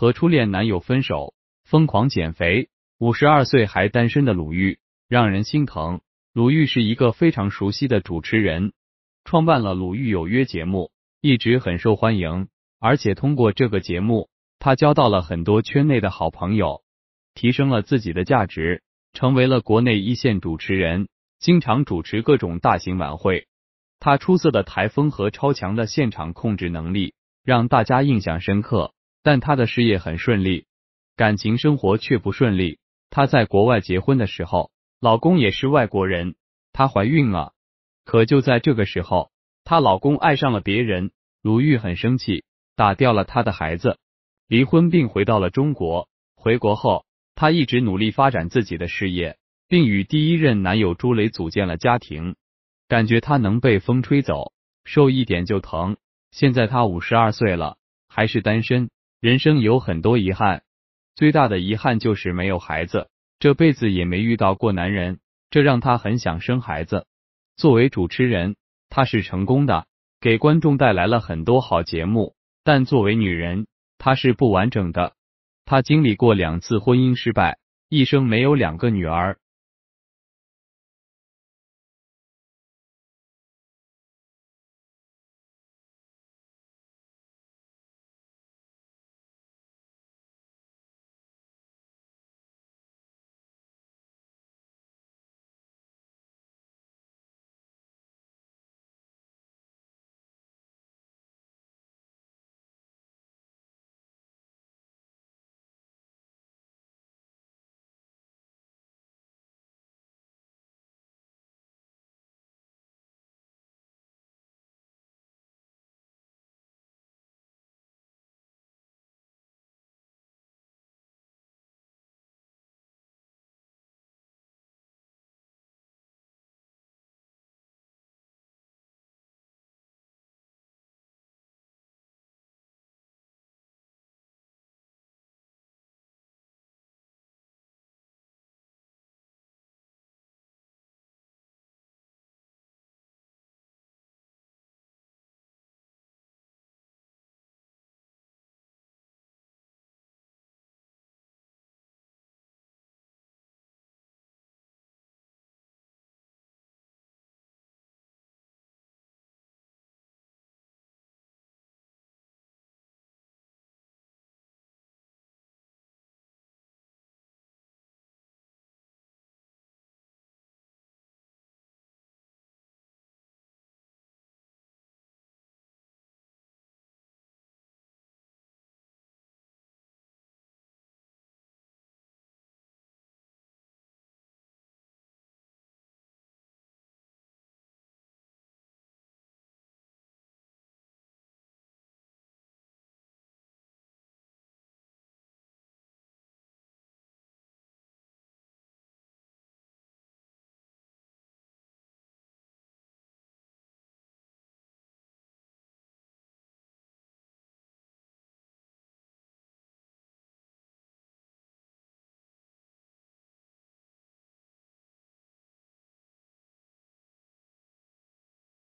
和初恋男友分手，疯狂减肥。五十二岁还单身的鲁豫让人心疼。鲁豫是一个非常熟悉的主持人，创办了《鲁豫有约》节目，一直很受欢迎。而且通过这个节目，他交到了很多圈内的好朋友，提升了自己的价值，成为了国内一线主持人，经常主持各种大型晚会。他出色的台风和超强的现场控制能力让大家印象深刻。但她的事业很顺利，感情生活却不顺利。她在国外结婚的时候，老公也是外国人。她怀孕了，可就在这个时候，她老公爱上了别人。鲁豫很生气，打掉了她的孩子，离婚并回到了中国。回国后，她一直努力发展自己的事业，并与第一任男友朱雷组建了家庭。感觉她能被风吹走，受一点就疼。现在她五十二岁了，还是单身。人生有很多遗憾，最大的遗憾就是没有孩子，这辈子也没遇到过男人，这让她很想生孩子。作为主持人，她是成功的，给观众带来了很多好节目；但作为女人，她是不完整的。她经历过两次婚姻失败，一生没有两个女儿。